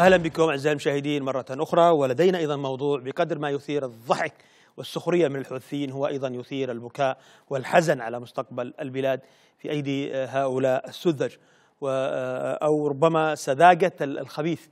أهلا بكم أعزائي المشاهدين مرة أخرى ولدينا أيضا موضوع بقدر ما يثير الضحك والسخرية من الحوثيين هو أيضا يثير البكاء والحزن على مستقبل البلاد في أيدي آه، هؤلاء السذج آه، أو ربما سذاجة الخبيث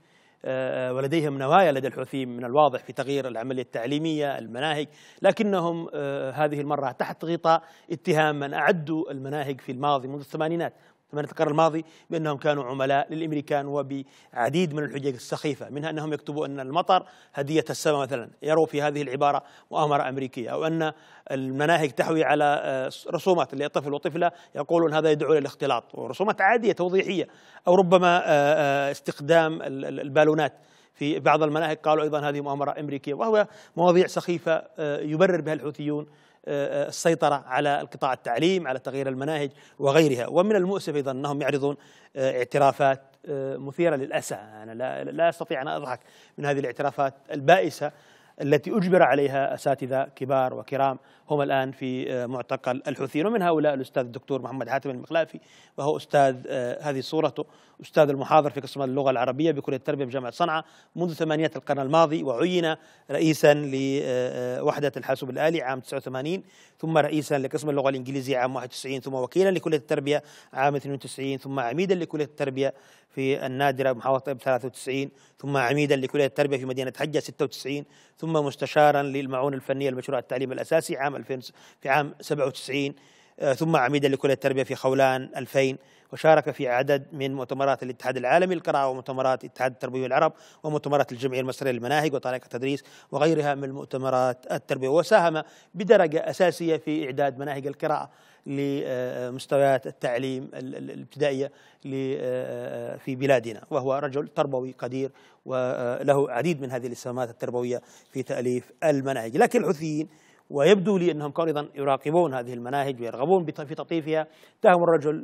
آه، ولديهم نوايا لدى الحوثيين من الواضح في تغيير العملية التعليمية المناهج لكنهم هذه المرة تحت غطاء اتهام من أعدوا المناهج في الماضي منذ الثمانينات ثمانية القرن الماضي بأنهم كانوا عملاء للأمريكان وبعديد من الحجج السخيفة منها أنهم يكتبوا أن المطر هدية السماء مثلا يروا في هذه العبارة مؤامرة أمريكية أو أن المناهج تحوي على آه، رسومات لطفل وطفلة يقولون هذا يدعو إلى الاختلاط ورسومات عادية توضيحية أو ربما آه، آه، استخدام البالونات في بعض المناهج قالوا أيضا هذه مؤامرة أمريكية وهو مواضيع سخيفة يبرر بها الحوثيون السيطرة على القطاع التعليم على تغيير المناهج وغيرها ومن المؤسف أيضا أنهم يعرضون آه، اعترافات آه، مثيرة للأسى أنا لا, لا أستطيع أن أضحك من هذه الاعترافات البائسة التي أجبر عليها أساتذة كبار وكرام هم الآن في آه، معتقل الحوثيين ومن هؤلاء الأستاذ الدكتور محمد حاتم المخلافي وهو أستاذ آه، هذه صورته أستاذ المحاضر في قسم اللغة العربية بكلية التربية بجامعة صنعاء منذ ثمانية القرن الماضي وعين رئيسا لوحدة آه، الحاسوب الآلي عام 89 ثم رئيسا لقسم اللغة الإنجليزية عام 91 ثم وكيلا لكلية التربية عام 92 ثم عميدا لكلية التربية في النادرة محافظة طيب 93 ثم عميدا لكلية التربية في مدينة حجة 96 ثم مستشارا للمعونة الفنية لمشروع التعليم الأساسي عام 2000 في عام 97 آه، ثم عميدا لكلية التربية في خولان 2000 وشارك في عدد من مؤتمرات الاتحاد العالمي للقراءة ومؤتمرات الاتحاد التربوي العرب ومؤتمرات الجمعية المصرية للمناهج وطريقة التدريس وغيرها من المؤتمرات التربية وساهم بدرجة أساسية في إعداد مناهج القراءة لمستويات التعليم الابتدائية آه، آه، في بلادنا وهو رجل تربوي قدير وله عديد من هذه الإسهامات التربوية في تأليف المناهج لكن الحوثيين ويبدو لي أنهم كانوا أيضا يراقبون هذه المناهج ويرغبون في تطيفها تهم الرجل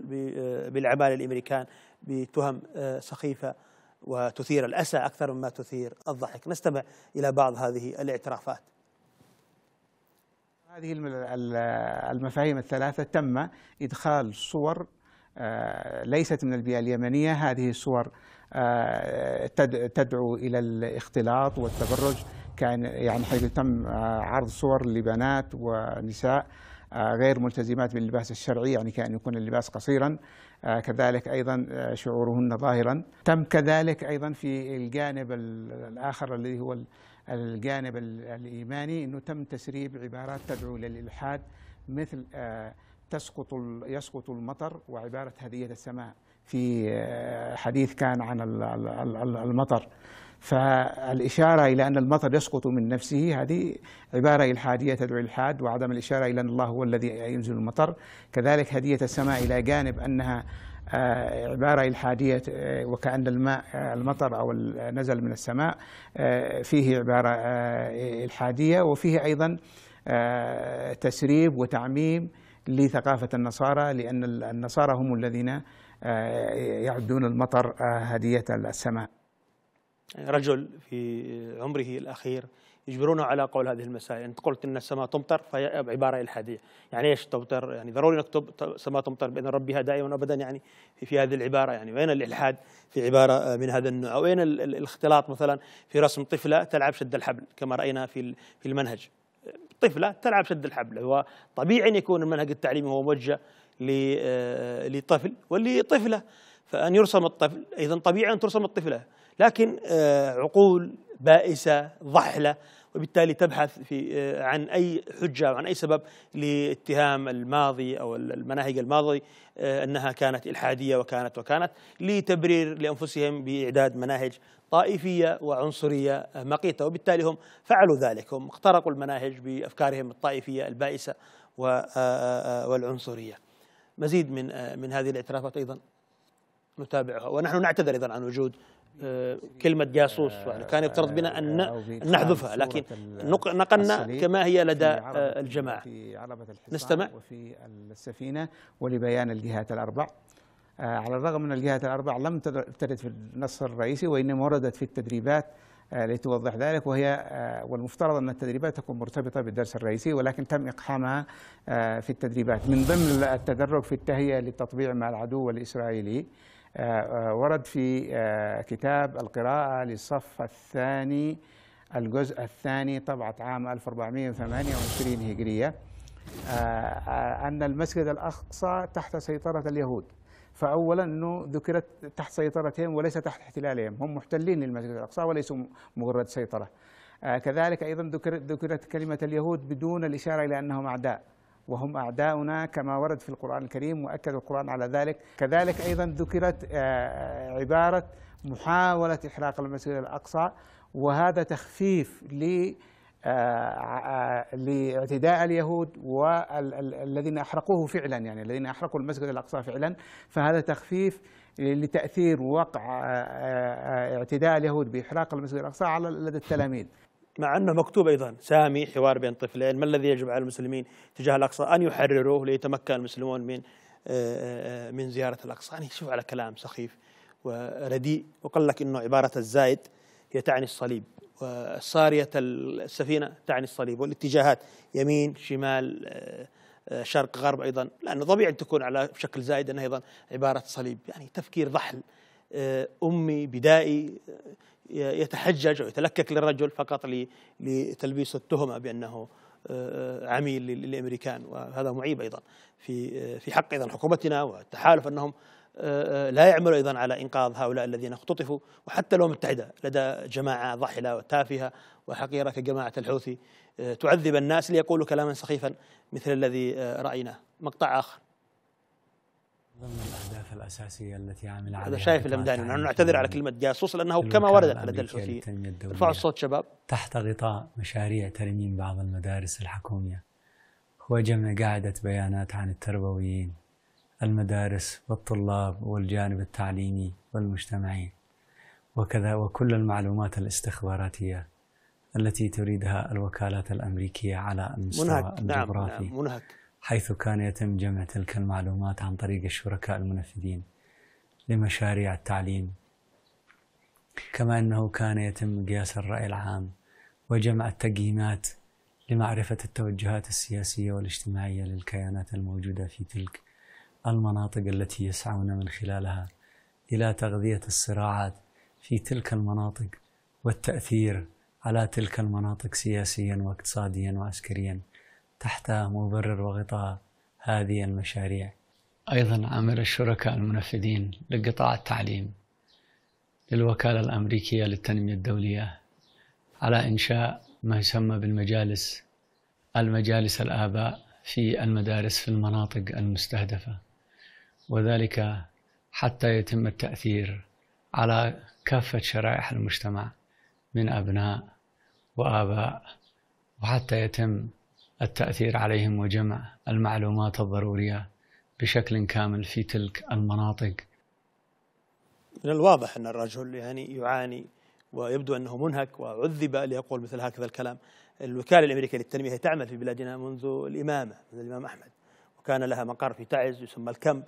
بالعمال الأمريكان بتهم آه، سخيفة وتثير الأسى أكثر مما تثير الضحك نستمع إلى بعض هذه الاعترافات هذه المفاهيم الثلاثة تم إدخال صور آه، ليست من البيئة اليمنية هذه الصور آه، تدعو إلى الاختلاط والتبرج كان يعني حيث تم آه، عرض صور لبنات ونساء آه، غير ملتزمات باللباس الشرعي يعني كأن يكون اللباس قصيرا آه، كذلك أيضا شعورهن ظاهرا تم كذلك أيضا في الجانب الآخر الذي هو الجانب الإيماني أنه تم تسريب عبارات تدعو للإلحاد مثل تسقط يسقط المطر وعبارة هدية السماء في حديث كان عن المطر فالإشارة إلى أن المطر يسقط من نفسه هذه عبارة إلحادية تدعو الإلحاد وعدم الإشارة إلى أن الله هو الذي ينزل المطر كذلك هدية السماء إلى جانب أنها آه، عبارة إلحادية آه، وكأن الماء آه، المطر أو نزل من السماء فيه عبارة إلحادية وفيه أيضا تسريب وتعميم لثقافة النصارى لأن النصارى هم الذين يعدون المطر هدية السماء رجل في عمره الأخير يجبرونه على قول هذه المسائل انت قلت ان السماء تمطر فهي عباره الحاديه يعني ايش تمطر يعني ضروري نكتب السماء تمطر باذن ربها دائما ابدا يعني في هذه العباره يعني وين الالحاد في عباره من هذا النوع وين الاختلاط مثلا في رسم طفله تلعب شد الحبل كما راينا في في المنهج طفله تلعب شد الحبل هو طبيعي ان يكون المنهج التعليمي هو موجه آه، لطفل ولطفله فان يرسم الطفل اذا طبيعي ان ترسم الطفله لكن آه، عقول بائسة ضحلة وبالتالي تبحث في آه، عن أي حجة وعن أي سبب لاتهام الماضي أو المناهج الماضي آه، أنها كانت إلحادية وكانت وكانت لتبرير لأنفسهم بإعداد مناهج طائفية وعنصرية مقيتة وبالتالي هم فعلوا ذلك هم اخترقوا المناهج بأفكارهم الطائفية البائسة والعنصرية مزيد من من هذه الاعترافات أيضا نتابعها ونحن نعتذر أيضا عن وجود آه، كلمة جاسوس يعني كان يفترض بنا أن آه، نحذفها لكن نقلنا كما هي لدى آه، الجماعة نستمع وفي السفينة ولبيان الجهات الأربع على الرغم من الجهات الأربع لم ترد في النص الرئيسي وإنما وردت في التدريبات لتوضح ذلك وهي والمفترض أن التدريبات تكون مرتبطة بالدرس الرئيسي ولكن تم إقحامها في التدريبات من ضمن التدرج في التهيئة للتطبيع مع العدو الإسرائيلي آه، آه، ورد في آه، كتاب القراءة للصف الثاني الجزء الثاني طبعة عام 1428 هجرية أن المسجد الأقصى تحت سيطرة اليهود فأولا أنه ذكرت تحت سيطرتهم وليس تحت احتلالهم هم محتلين للمسجد الأقصى وليسوا مجرد سيطرة كذلك أيضا ذكرت كلمة اليهود بدون الإشارة إلى أنهم أعداء وهم أعداؤنا كما ورد في القرآن الكريم وأكد القرآن على ذلك كذلك أيضا ذكرت آه، عبارة محاولة إحراق المسجد الأقصى وهذا تخفيف ل آه، آه، لاعتداء اليهود والذين احرقوه فعلا يعني الذين احرقوا المسجد الاقصى فعلا فهذا تخفيف لتاثير وقع اعتداء اليهود باحراق المسجد الاقصى على لدى التلاميذ مع أنه مكتوب أيضا سامي حوار بين طفلين ما الذي يجب على المسلمين تجاه الأقصى أن يحرروه ليتمكن المسلمون من آه، آه، من زيارة الأقصى يعني شوف على كلام سخيف ورديء وقال لك أنه عبارة الزايد هي تعني الصليب وسارية السفينة تعني الصليب والاتجاهات يمين شمال آه، شرق غرب أيضا لأنه طبيعي أن تكون على شكل زائد أنها أيضا عبارة صليب يعني تفكير ضحل أمي بدائي يتحجج أو يتلكك للرجل فقط لتلبيس التهمة بأنه آه، عميل للامريكان وهذا معيب ايضا في آه، في حق ايضا حكومتنا والتحالف انهم آه، لا يعملوا ايضا على انقاذ هؤلاء الذين اختطفوا وحتى لو متحده لدى جماعه ضحله وتافهه وحقيره كجماعه الحوثي تعذب الناس ليقولوا كلاما سخيفا مثل الذي رايناه مقطع اخر الاهداف الاساسيه التي عمل عليها هذا شايف الامداد نحن نعتذر على كلمه جاسوس لانه كما ورد على الحوثيين ارفعوا الصوت شباب تحت غطاء مشاريع ترميم بعض المدارس الحكوميه وجمع قاعده بيانات عن التربويين المدارس والطلاب والجانب التعليمي والمجتمعي وكذا وكل المعلومات الاستخباراتيه التي تريدها الوكالات الامريكيه على المستوى منهك. الجغرافي نعم. نعم. منهك حيث كان يتم جمع تلك المعلومات عن طريق الشركاء المنفذين لمشاريع التعليم كما أنه كان يتم قياس الرأي العام وجمع التقييمات لمعرفة التوجهات السياسية والاجتماعية للكيانات الموجودة في تلك المناطق التي يسعون من خلالها إلى تغذية الصراعات في تلك المناطق والتأثير على تلك المناطق سياسيا واقتصاديا وعسكريا تحت مبرر وغطاء هذه المشاريع أيضا عمل الشركاء المنفذين لقطاع التعليم للوكالة الأمريكية للتنمية الدولية على إنشاء ما يسمى بالمجالس المجالس الآباء في المدارس في المناطق المستهدفة وذلك حتى يتم التأثير على كافة شرائح المجتمع من أبناء وآباء وحتى يتم التأثير عليهم وجمع المعلومات الضرورية بشكل كامل في تلك المناطق من الواضح أن الرجل يعني يعاني ويبدو أنه منهك وعذب ليقول مثل هكذا الكلام الوكالة الأمريكية للتنمية هي تعمل في بلادنا منذ الإمامة منذ الإمام أحمد وكان لها مقر في تعز يسمى الكمب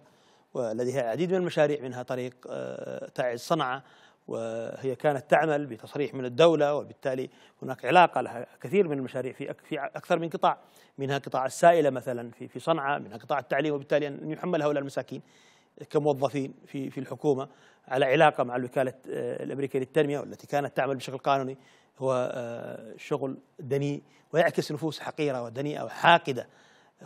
ولديها العديد من المشاريع منها طريق آه، تعز صنعاء وهي كانت تعمل بتصريح من الدولة وبالتالي هناك علاقة لها كثير من المشاريع في في أكثر من قطاع منها قطاع السائلة مثلا في في صنعاء منها قطاع التعليم وبالتالي أن يحمل هؤلاء المساكين كموظفين في في الحكومة على علاقة مع الوكالة آه، الأمريكية للتنمية والتي كانت تعمل بشكل قانوني هو آه، شغل دنيء ويعكس نفوس حقيرة ودنيئة وحاقدة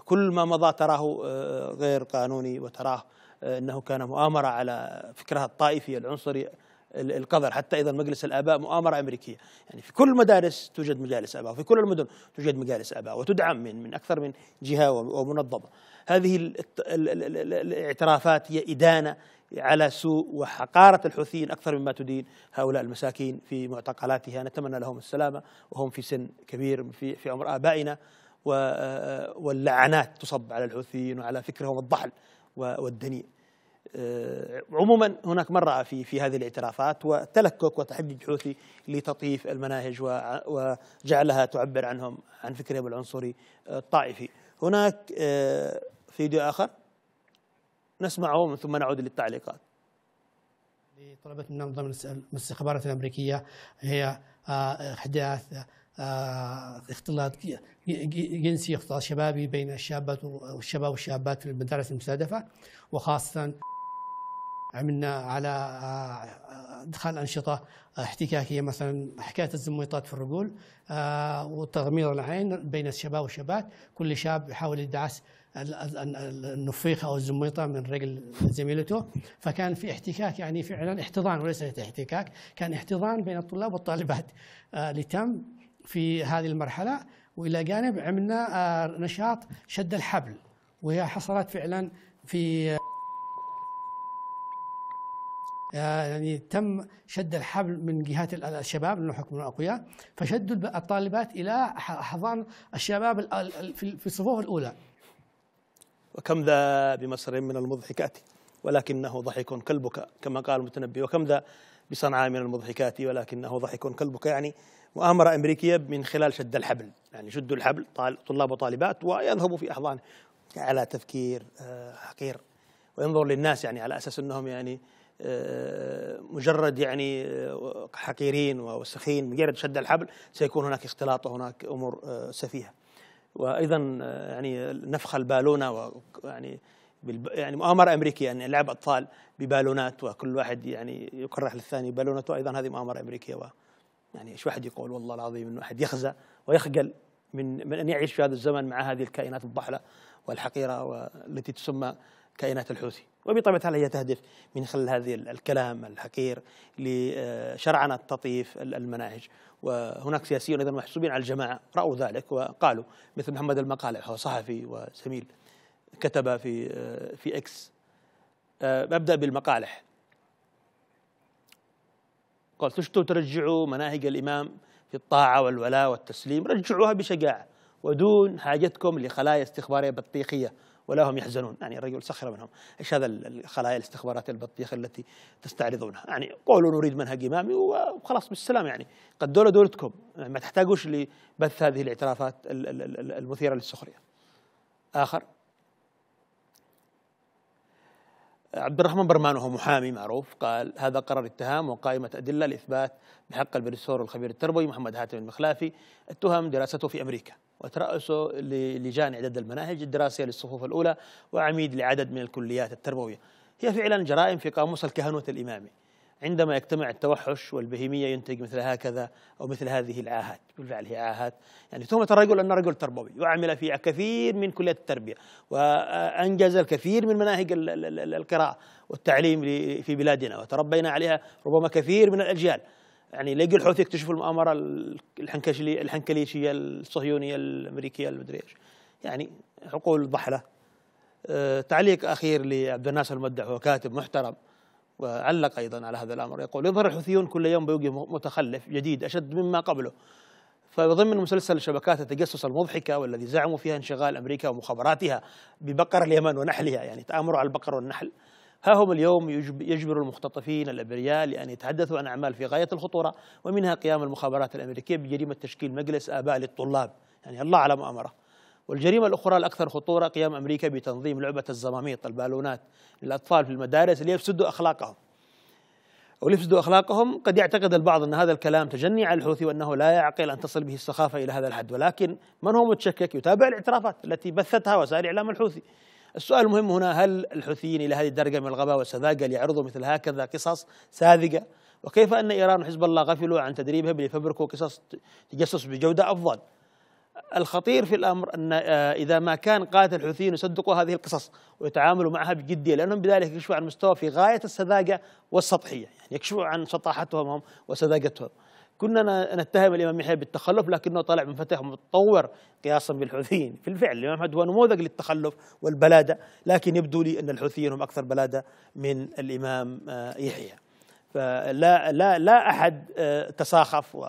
كل ما مضى تراه آه، غير قانوني وتراه أنه كان مؤامرة على فكرها الطائفي العنصري القذر حتى ايضا مجلس الاباء مؤامره امريكيه يعني في كل المدارس توجد مجالس اباء وفي كل المدن توجد مجالس اباء وتدعم من من اكثر من جهه ومنظمه هذه الاعترافات هي ادانه على سوء وحقارة الحوثيين أكثر مما تدين هؤلاء المساكين في معتقلاتها نتمنى لهم السلامة وهم في سن كبير في, في عمر آبائنا واللعنات تصب على الحوثيين وعلى فكرهم الضحل والدنيء آه، عموما هناك من راى في في هذه الاعترافات وتلكك وتحدي الحوثي لتطييف المناهج وجعلها تعبر عنهم عن فكرهم العنصري الطائفي. هناك آه، فيديو اخر نسمعه ومن ثم نعود للتعليقات. طلبت من ضمن الاستخبارات الامريكيه هي احداث آه، اختلاط جنسي اختلاط شبابي بين الشابات والشباب والشابات في المدارس المستهدفه وخاصه عملنا على آه، ادخال انشطه احتكاكيه مثلا حكايه الزميطات في الرجول آه، وتغمير العين بين الشباب والشابات كل شاب يحاول يدعس النفيخه او الزميطه من رجل زميلته فكان في احتكاك يعني فعلا احتضان وليس احتكاك كان احتضان بين الطلاب والطالبات آه، لتم في هذه المرحله والى جانب عملنا نشاط شد الحبل وهي حصلت فعلا في يعني تم شد الحبل من جهات الشباب لأنه حكم أقوياء فشدوا الطالبات إلى حضان الشباب في الصفوف الأولى وكم ذا بمصر من المضحكات ولكنه ضحك كالبكاء كما قال المتنبي وكم ذا بصنعاء من المضحكات ولكنه ضحك كالبكاء يعني مؤامرة أمريكية من خلال شد الحبل يعني شدوا الحبل طلاب وطالبات ويذهبوا في أحضان على تفكير آه، حقير وينظر للناس يعني على أساس أنهم يعني آه، مجرد يعني آه، حقيرين وسخين مجرد شد الحبل سيكون هناك اختلاط وهناك امور آه، سفيهه وايضا يعني نفخ البالونه ويعني يعني مؤامرة أمريكية أن يعني لعب أطفال ببالونات وكل واحد يعني يكره للثاني بالونته أيضا هذه مؤامرة أمريكية و يعني إيش واحد يقول والله العظيم أنه واحد يخزى ويخجل من من أن يعيش في هذا الزمن مع هذه الكائنات الضحلة والحقيرة والتي تسمى كائنات الحوثي وبطبيعة الحال هي تهدف من خلال هذه الكلام الحقير لشرعنة تطييف المناهج وهناك سياسيون أيضا محسوبين على الجماعة رأوا ذلك وقالوا مثل محمد المقالع هو صحفي وزميل كتب في آه، في اكس ببدأ آه، بالمقالح قال تشتوا ترجعوا مناهج الإمام في الطاعة والولاء والتسليم رجعوها بشجاعة ودون حاجتكم لخلايا استخبارية بطيخية ولا هم يحزنون يعني الرجل سخر منهم ايش هذا الخلايا الاستخبارات البطيخة التي تستعرضونها يعني قولوا نريد منهج إمامي وخلاص بالسلام يعني قد دولة دولتكم يعني ما تحتاجوش لبث هذه الاعترافات المثيرة للسخرية آخر عبد الرحمن برمان وهو محامي معروف قال هذا قرار اتهام وقائمة أدلة لإثبات بحق البروفيسور الخبير التربوي محمد هاتم المخلافي التهم دراسته في أمريكا وترأسه للجان إعداد المناهج الدراسية للصفوف الأولى وعميد لعدد من الكليات التربوية هي فعلا جرائم في قاموس الكهنوت الإمامي عندما يجتمع التوحش والبهيمية ينتج مثل هكذا أو مثل هذه العاهات بالفعل هي عاهات يعني ثم الرجل أنه رجل تربوي وعمل في كثير من كليات التربية وأنجز الكثير من مناهج القراءة والتعليم في بلادنا وتربينا عليها ربما كثير من الأجيال يعني لا يقول الحوثي يكتشفوا المؤامره الحنكشلي الحنكليشيه الصهيونيه الامريكيه المدري ايش يعني عقول ضحله أه تعليق اخير لعبد الناصر المدح هو كاتب محترم وعلق ايضا على هذا الامر يقول يظهر الحوثيون كل يوم بوجه متخلف جديد اشد مما قبله فضمن مسلسل شبكات التجسس المضحكة والذي زعموا فيها انشغال أمريكا ومخابراتها ببقر اليمن ونحلها يعني تآمروا على البقر والنحل ها هم اليوم يجبر المختطفين الأبرياء لأن يتحدثوا عن أعمال في غاية الخطورة ومنها قيام المخابرات الأمريكية بجريمة تشكيل مجلس آباء للطلاب يعني الله على مؤامرة والجريمة الأخرى الأكثر خطورة قيام أمريكا بتنظيم لعبة الزماميط البالونات للأطفال في المدارس ليفسدوا أخلاقهم وليفسدوا أخلاقهم قد يعتقد البعض أن هذا الكلام تجني على الحوثي وأنه لا يعقل أن تصل به السخافة إلى هذا الحد ولكن من هو متشكك يتابع الاعترافات التي بثتها وسائل الاعلام الحوثي السؤال المهم هنا هل الحوثيين إلى هذه الدرجة من الغباء والسذاجة ليعرضوا مثل هكذا قصص ساذجة وكيف أن إيران وحزب الله غفلوا عن تدريبهم ليفبركوا قصص تجسس بجودة أفضل الخطير في الأمر أن آه، إذا ما كان قادة الحوثيين يصدقوا هذه القصص ويتعاملوا معها بجدية لأنهم بذلك يكشفوا عن مستوى في غاية السذاجة والسطحية يعني يكشفوا عن سطاحتهم وسذاجتهم كنا نتهم الامام يحيى بالتخلف لكنه طلع منفتح ومتطور قياسا بالحوثيين في الفعل الامام احمد هو نموذج للتخلف والبلاده لكن يبدو لي ان الحوثيين هم اكثر بلاده من الامام آه، يحيى فلا لا لا احد آه، تساخف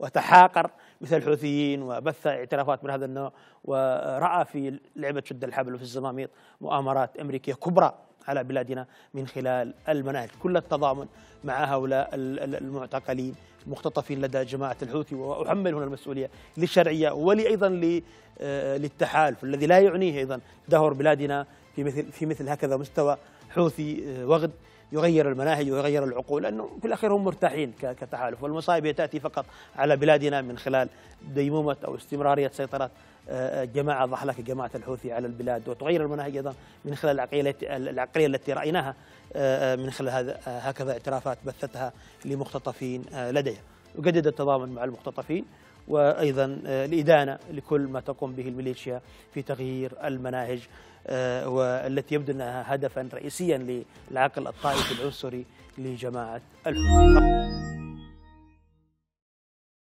وتحاقر مثل الحوثيين وبث اعترافات من هذا النوع ورأى في لعبة شد الحبل وفي الزماميط مؤامرات أمريكية كبرى على بلادنا من خلال المناهج كل التضامن مع هؤلاء المعتقلين المختطفين لدى جماعة الحوثي وأحمل هنا المسؤولية للشرعية ولأيضا آه، للتحالف الذي لا يعنيه أيضا دهور بلادنا في مثل, في مثل هكذا مستوى حوثي آه، وغد يغير المناهج ويغير العقول لأنه في الأخير هم مرتاحين كتحالف والمصائب تأتي فقط على بلادنا من خلال ديمومة أو استمرارية سيطرة آه، آه، جماعة ضحلة جماعه الحوثي على البلاد وتغير المناهج أيضا من خلال العقلية, العقلية التي رأيناها آه، من خلال هكذا اعترافات بثتها لمختطفين لديها وجدد التضامن مع المختطفين وأيضا الإدانة آه، لكل ما تقوم به الميليشيا في تغيير المناهج آه، والتي يبدو أنها هدفا رئيسيا للعقل الطائفي العنصري لجماعة الحوثي